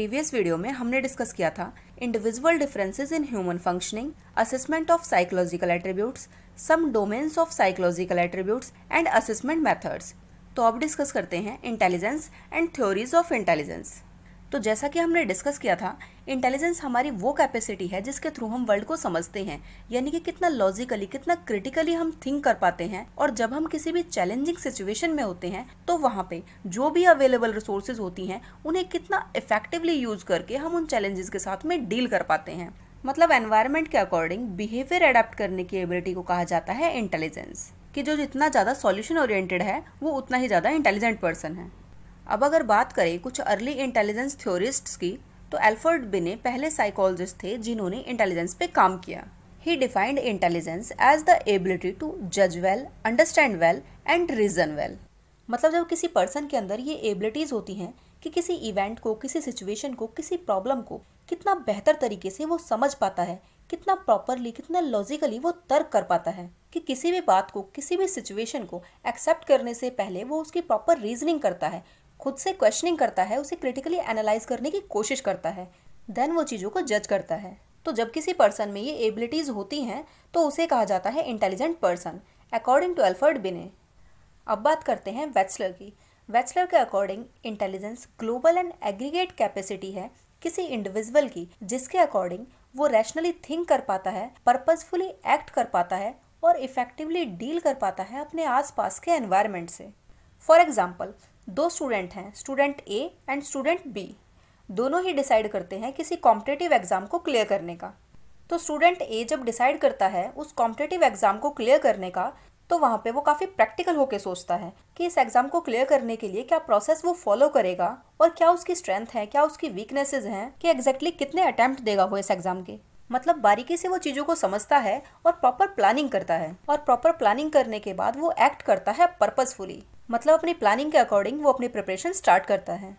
previous video में हमने discuss किया था individual differences in human functioning assessment of psychological attributes some domains of psychological attributes and assessment methods तो अब discuss करते हैं intelligence and theories of intelligence तो जैसा कि हमने डिस्कस किया था इंटेलिजेंस हमारी वो कैपेसिटी है जिसके थ्रू हम वर्ल्ड को समझते हैं यानी कि कितना लॉजिकली कितना क्रिटिकली हम थिंक कर पाते हैं और जब हम किसी भी चैलेंजिंग सिचुएशन में होते हैं तो वहाँ पे जो भी अवेलेबल रिसोर्सेज होती हैं उन्हें कितना इफेक्टिवली यूज करके हम उन चैलेंजेस के साथ में डील कर पाते हैं मतलब एनवायरमेंट के अकॉर्डिंग बिहेवियर अडेप्ट करने की एबिलिटी को कहा जाता है इंटेलिजेंस कि जो जितना ज़्यादा सॉल्यूशन ओरिएंटेड है वो उतना ही ज़्यादा इंटेलिजेंट पर्सन है अब अगर बात करें कुछ अर्ली इंटेलिजेंस थ्योरिस्ट्स की तो एल्फर्ड बिने पहले साइकोलॉजिस्ट थे जिन्होंने इंटेलिजेंस पे काम किया he defined intelligence as the ability to जज well understand well and reason well मतलब जब किसी पर्सन के अंदर ये एबिलिटीज़ होती हैं कि किसी इवेंट को किसी सिचुएशन को किसी प्रॉब्लम को कितना बेहतर तरीके से वो समझ पाता है कितना प्रॉपरली कितना लॉजिकली वो तर्क कर पाता है कि किसी भी बात को किसी भी सिचुएशन को एक्सेप्ट करने से पहले वो उसकी प्रॉपर रीजनिंग करता है खुद से क्वेश्चनिंग करता है उसे क्रिटिकली एनालाइज करने की कोशिश करता है देन वो चीज़ों को जज करता है तो जब किसी पर्सन में ये एबिलिटीज़ होती हैं तो उसे कहा जाता है intelligent person according to Alfred Binet अब बात करते हैं वेट्सलर की वेट्सलर के according intelligence global and aggregate capacity है किसी इंडिविजुअल की जिसके अकॉर्डिंग वो रैशनली थिंक कर पाता है पर्पजफुली एक्ट कर पाता है और इफेक्टिवली डील कर पाता है अपने आसपास के एनवायरनमेंट से फॉर एग्जाम्पल दो स्टूडेंट हैं student A and student B दोनों ही डिसाइड करते हैं किसी कॉम्पिटेटिव एग्ज़ाम को क्लियर करने का तो स्टूडेंट ए जब डिसाइड करता है उस कॉम्पिटेटिव एग्ज़ाम को क्लियर करने का तो वहाँ पे वो काफ़ी प्रैक्टिकल होकर सोचता है कि इस एग्ज़ाम को क्लियर करने के लिए क्या प्रोसेस वो फॉलो करेगा और क्या उसकी स्ट्रेंथ है क्या उसकी वीकनेसेज हैं कि एग्जैक्टली exactly कितने अटैम्प्ट देगा वो इस एग्ज़ाम के मतलब बारीकी से वो चीज़ों को समझता है और प्रॉपर प्लानिंग करता है और प्रॉपर प्लानिंग करने के बाद वो एक्ट करता है पर्पजफुली मतलब अपनी प्लानिंग के अकॉर्डिंग वो अपनी प्रिपरेशन स्टार्ट करता है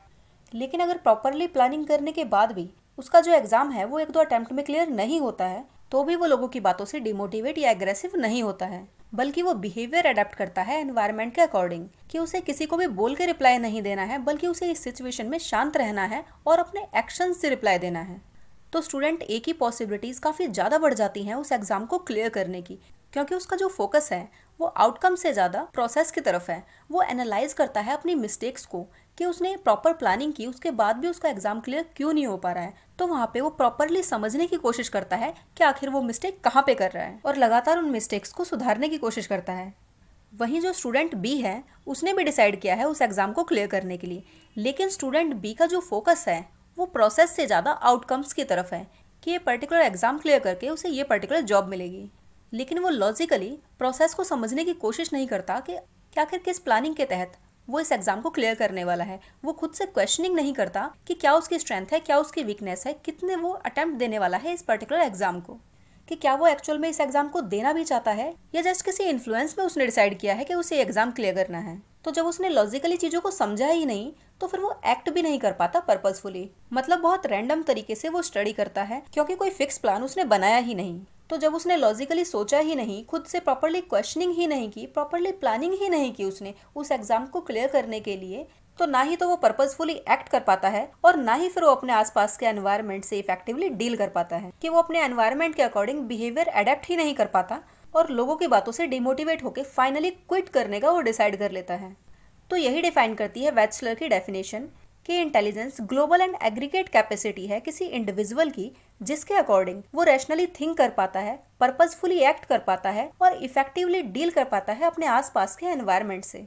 लेकिन अगर प्रॉपरली प्लानिंग करने के बाद भी उसका जो एग्ज़ाम है वो एक दो अटैम्प्ट में क्लियर नहीं होता है तो भी वो लोगों की बातों से डिमोटिवेट या एग्रेसिव नहीं होता है बल्कि वो बिहेवियर अडेप्ट करता है एनवायरमेंट के अकॉर्डिंग कि उसे किसी को भी बोल के रिप्लाई नहीं देना है बल्कि उसे इस सिचुएशन में शांत रहना है और अपने एक्शन से रिप्लाई देना है तो स्टूडेंट ए की पॉसिबिलिटीज़ काफ़ी ज़्यादा बढ़ जाती हैं उस एग्ज़ाम को क्लियर करने की क्योंकि उसका जो फोकस है वो आउटकम से ज़्यादा प्रोसेस की तरफ है वो एनालाइज करता है अपनी मिस्टेक्स को कि उसने प्रॉपर प्लानिंग की उसके बाद भी उसका एग्ज़ाम क्लियर क्यों नहीं हो पा रहा है तो वहाँ पे वो प्रॉपरली समझने की कोशिश करता है कि आखिर वो मिस्टेक कहाँ पे कर रहा है और लगातार उन मिस्टेक्स को सुधारने की कोशिश करता है वहीं जो स्टूडेंट बी है उसने भी डिसाइड किया है उस एग्ज़ाम को क्लियर करने के लिए लेकिन स्टूडेंट बी का जो फोकस है वो प्रोसेस से ज़्यादा आउटकम्स की तरफ है कि ये पर्टिकुलर एग्ज़ाम क्लियर करके उसे ये पर्टिकुलर जॉब मिलेगी लेकिन वो लॉजिकली प्रोसेस को समझने की कोशिश नहीं करता कि क्या आखिर किस प्लानिंग के तहत वो इस एग्ज़ाम को क्लियर करने वाला है वो खुद से क्वेश्चनिंग नहीं करता कि क्या उसकी स्ट्रेंथ है क्या उसकी वीकनेस है कितने वो अटेम्प्ट देने वाला है इस पर्टिकुलर एग्ज़ाम को कि क्या वो एक्चुअल में इस एग्ज़ाम को देना भी चाहता है या जस्ट किसी इन्फ्लुएंस में उसने डिसाइड किया है कि उसे एग्ज़ाम क्लियर करना है तो जब उसने लॉजिकली चीज़ों को समझा ही नहीं तो फिर वो एक्ट भी नहीं कर पाता पर्पजफुली मतलब बहुत रैंडम तरीके से वो स्टडी करता है क्योंकि कोई फिक्स प्लान उसने बनाया ही नहीं तो जब उसने लॉजिकली सोचा ही नहीं खुद से प्रॉपरली क्वेश्चनिंग ही नहीं की प्रॉपरली प्लानिंग ही नहीं की उसने उस एग्जाम को क्लियर करने के लिए तो ना ही तो वो पर्पजफुली एक्ट कर पाता है और ना ही फिर वो अपने आसपास के एनवायरमेंट से इफेक्टिवली डील कर पाता है कि वो अपने एनवायरमेंट के अकॉर्डिंग बिहेवियर अडेप्ट ही नहीं कर पाता और लोगों की बातों से डिमोटिवेट होकर फाइनली क्विट करने का वो डिसाइड कर लेता है तो यही डिफाइन करती है वैचलर की डेफिनेशन कि intelligence global and aggregate capacity है किसी इंडिविजुअल की जिसके अकॉर्डिंग वो रैशनली थिंक कर पाता है पर्पजफुली एक्ट कर पाता है और इफेक्टिवली डील कर पाता है अपने आसपास के एनवायरमेंट से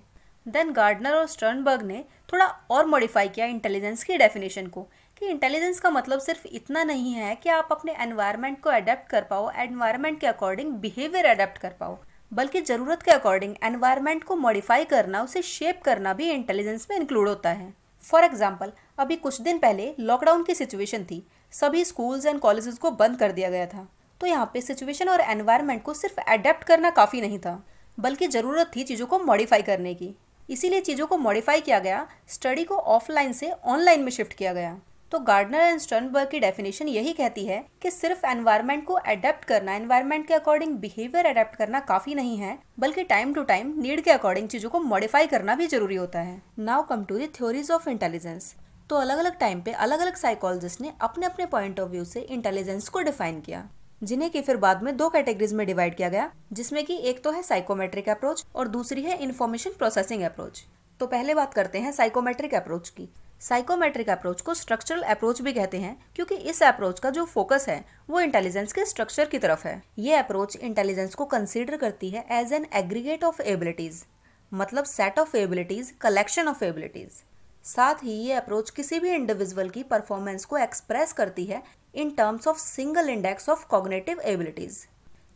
देन गार्डनर और स्टर्नबर्ग ने थोड़ा और मॉडिफाई किया इंटेलिजेंस की डेफिनेशन को कि इंटेलिजेंस का मतलब सिर्फ इतना नहीं है कि आप अपने एनवायरमेंट को अडेप्ट कर पाओ एनवायरमेंट के अकॉर्डिंग बिहेवियर अडेप्ट कर पाओ बल्कि ज़रूरत के अकॉर्डिंग एनवायरमेंट को मॉडिफाई करना उसे शेप करना भी इंटेलिजेंस में इंक्लूड होता है फॉर एग्जाम्पल अभी कुछ दिन पहले लॉकडाउन की सिचुएशन थी सभी स्कूल्स एंड कॉलेजेस को बंद कर दिया गया था तो यहाँ पे सिचुएशन और एनवायरनमेंट को सिर्फ अडेप्ट करना काफ़ी नहीं था बल्कि ज़रूरत थी चीज़ों को मॉडिफाई करने की इसीलिए चीज़ों को मॉडिफाई किया गया स्टडी को ऑफलाइन से ऑनलाइन में शिफ्ट किया गया तो गार्डनर एंड स्टर्नबर्ग की डेफिनेशन यही कहती है कि सिर्फ एनवायरमेंट को अडेप्ट करना एनवायरमेंट के अकॉर्डिंग बिहेवियर अडेप्ट करना काफी नहीं है बल्कि टाइम टू टाइम नीड के अकॉर्डिंग चीजों को मॉडिफाई करना भी जरूरी होता है now come to the theories of intelligence तो अलग अलग टाइम पे अलग अलग साइकोलॉजिस्ट ने अपने अपने पॉइंट ऑफ व्यू से इंटेलिजेंस को डिफाइन किया जिन्हें की फिर बाद में दो कैटेगरीज में डिवाइड किया गया जिसमें कि एक तो है साइकोमेट्रिक अप्रोच और दूसरी है इन्फॉर्मेशन प्रोसेसिंग अप्रोच तो पहले बात करते हैं साइकोमेट्रिक अप्रोच की साइकोमेट्रिक अप्रोच को स्ट्रक्चरल अप्रोच भी कहते हैं क्योंकि इस अप्रोच का जो फोकस है वो इंटेलिजेंस के स्ट्रक्चर की तरफ है ये अप्रोच इंटेलिजेंस को कंसीडर करती है as an aggregate of abilities मतलब set of abilities collection of abilities साथ ही ये अप्रोच किसी भी इंडिविजुअल की परफॉर्मेंस को एक्सप्रेस करती है in terms of single index of cognitive abilities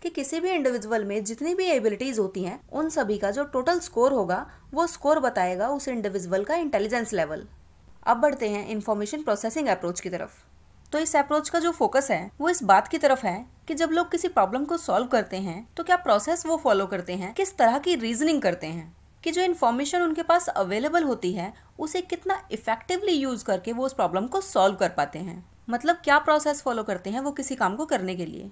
कि किसी भी इंडिविजुअल में जितनी भी एबिलिटीज होती हैं उन सभी का जो टोटल स्कोर होगा वो स्कोर बताएगा उस इंडिविजुअल का इंटेलिजेंस लेवल अब बढ़ते हैं इन्फॉर्मेशन प्रोसेसिंग अप्रोच की तरफ तो इस अप्रोच का जो फोकस है वो इस बात की तरफ है कि जब लोग किसी प्रॉब्लम को सॉल्व करते हैं तो क्या प्रोसेस वो फॉलो करते हैं किस तरह की रीजनिंग करते हैं कि जो इन्फॉर्मेशन उनके पास अवेलेबल होती है उसे कितना इफेक्टिवली यूज करके वो उस प्रॉब्लम को सॉल्व कर पाते हैं मतलब क्या प्रोसेस फॉलो करते हैं वो किसी काम को करने के लिए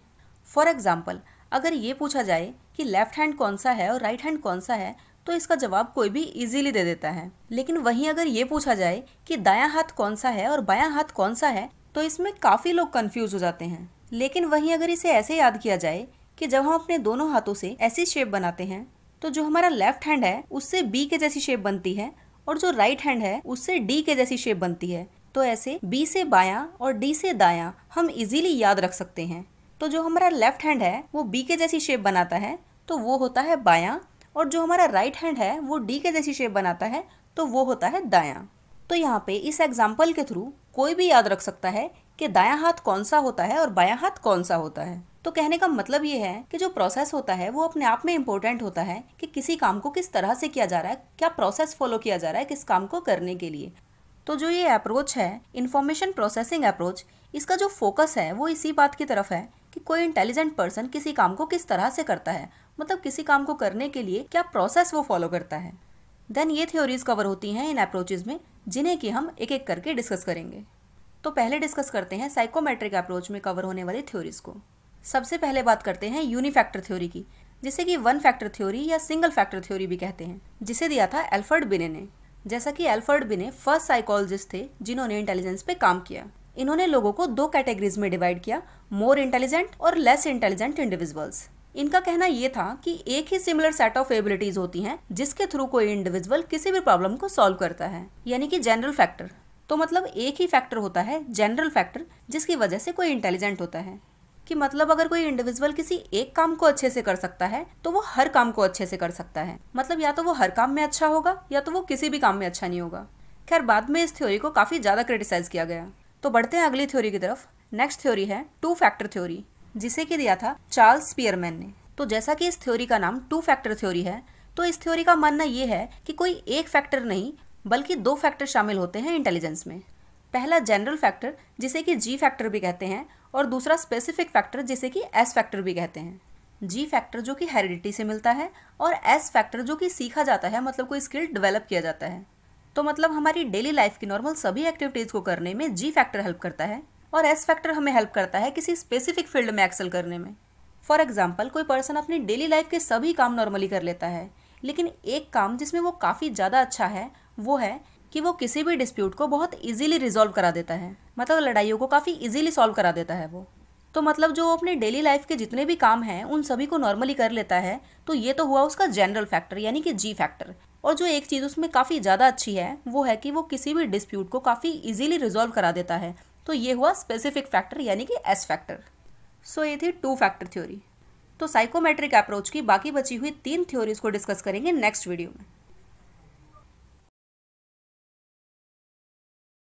फॉर एग्जाम्पल अगर ये पूछा जाए कि लेफ्ट हैंड कौन सा है और राइट right हैंड कौन सा है तो इसका जवाब कोई भी इजीली दे देता है लेकिन वहीं अगर ये पूछा जाए कि दायां हाथ कौन सा है और बायां हाथ कौन सा है तो इसमें काफ़ी लोग कन्फ्यूज हो जाते हैं लेकिन वहीं अगर इसे ऐसे याद किया जाए कि जब हम अपने दोनों हाथों से ऐसी शेप बनाते हैं तो जो हमारा लेफ्ट हैंड है उससे बी के जैसी शेप बनती है और जो राइट हैंड है उससे डी के जैसी शेप बनती है तो ऐसे बी से बायां और डी से दायां हम इजीली याद रख सकते हैं तो जो हमारा लेफ्ट हैंड है वो बी के जैसी शेप बनाता है तो वो होता है बायां और जो हमारा राइट हैंड है वो डी के जैसी शेप बनाता है तो वो होता है दाया तो यहाँ पे इस एग्जाम्पल के थ्रू कोई भी याद रख सकता है कि दायां हाथ कौन सा होता है और बायां हाथ कौन सा होता है तो कहने का मतलब ये है कि जो प्रोसेस होता है वो अपने आप में इम्पोर्टेंट होता है कि किसी काम को किस तरह से किया जा रहा है क्या प्रोसेस फॉलो किया जा रहा है किस काम को करने के लिए तो जो ये अप्रोच है इन्फॉर्मेशन प्रोसेसिंग अप्रोच इसका जो फोकस है वो इसी बात की तरफ है कि कोई इंटेलिजेंट पर्सन किसी काम को किस तरह से करता है मतलब किसी काम को करने के लिए क्या प्रोसेस वो फॉलो करता है देन ये थ्योरीज कवर होती हैं इन अप्रोचेज में जिन्हें कि हम एक एक करके डिस्कस करेंगे तो पहले डिस्कस करते हैं साइकोमेट्रिक अप्रोच में कवर होने वाली थ्योरीज को सबसे पहले बात करते हैं यूनिफैक्टर थ्योरी की जिसे कि वन फैक्टर थ्योरी या सिंगल फैक्टर थ्योरी भी कहते हैं जिसे दिया था एल्फर्ड बिने ने जैसा कि एल्फर्ड बिने फर्स्ट साइकोलॉजिस्ट थे जिन्होंने इंटेलिजेंस पे काम किया इन्होंने लोगों को दो कैटेगरीज में डिवाइड किया मोर इंटेलिजेंट और लेस इंटेलिजेंट इंडिविजुअल्स इनका कहना यह था कि एक ही सिमिलर सेट ऑफ एबिलिटीज होती हैं जिसके थ्रू कोई इंडिविजुअल किसी भी प्रॉब्लम को सॉल्व करता है यानी कि जनरल फैक्टर तो मतलब एक ही फैक्टर होता है जनरल फैक्टर जिसकी वजह से कोई इंटेलिजेंट होता है कि मतलब अगर कोई इंडिविजुअल किसी एक काम को अच्छे से कर सकता है तो वो हर काम को अच्छे से कर सकता है मतलब या तो वो हर काम में अच्छा होगा या तो वो किसी भी काम में अच्छा नहीं होगा खैर बाद में इस थ्योरी को काफ़ी ज़्यादा क्रिटिसाइज किया गया तो बढ़ते हैं अगली थ्योरी की तरफ नेक्स्ट थ्योरी है टू फैक्टर थ्योरी जिसे कि दिया था चार्ल्स स्पियरमैन ने तो जैसा कि इस थ्योरी का नाम टू फैक्टर थ्योरी है तो इस थ्योरी का मानना यह है कि कोई एक फैक्टर नहीं बल्कि दो फैक्टर शामिल होते हैं इंटेलिजेंस में पहला जनरल फैक्टर जिसे कि जी फैक्टर भी कहते हैं और दूसरा स्पेसिफिक फैक्टर जिसे कि एस फैक्टर भी कहते हैं जी फैक्टर जो कि हेरिडिटी से मिलता है और एस फैक्टर जो कि सीखा जाता है मतलब कोई स्किल डेवलप किया जाता है तो मतलब हमारी डेली लाइफ की नॉर्मल सभी एक्टिविटीज़ को करने में जी फैक्टर हेल्प करता है और एस फैक्टर हमें हेल्प करता है किसी स्पेसिफिक फील्ड में एक्सेल करने में फॉर एग्जाम्पल कोई पर्सन अपनी डेली लाइफ के सभी काम नॉर्मली कर लेता है लेकिन एक काम जिसमें वो काफ़ी ज़्यादा अच्छा है वो है कि वो किसी भी डिस्प्यूट को बहुत इजीली रिजॉल्व करा देता है मतलब लड़ाइयों को काफ़ी इजीली सॉल्व करा देता है वो तो मतलब जो अपने डेली लाइफ के जितने भी काम हैं उन सभी को नॉर्मली कर लेता है तो ये तो हुआ उसका जनरल फैक्टर यानी कि जी फैक्टर और जो एक चीज़ उसमें काफ़ी ज़्यादा अच्छी है वो है कि वो किसी भी डिस्प्यूट को काफ़ी इजीली रिजॉल्व करा देता है तो ये हुआ स्पेसिफिक फैक्टर यानी कि एस फैक्टर सो ये थी टू फैक्टर थ्योरी तो साइकोमेट्रिक अप्रोच की बाकी बची हुई तीन थ्योरीज को डिस्कस करेंगे नेक्स्ट वीडियो में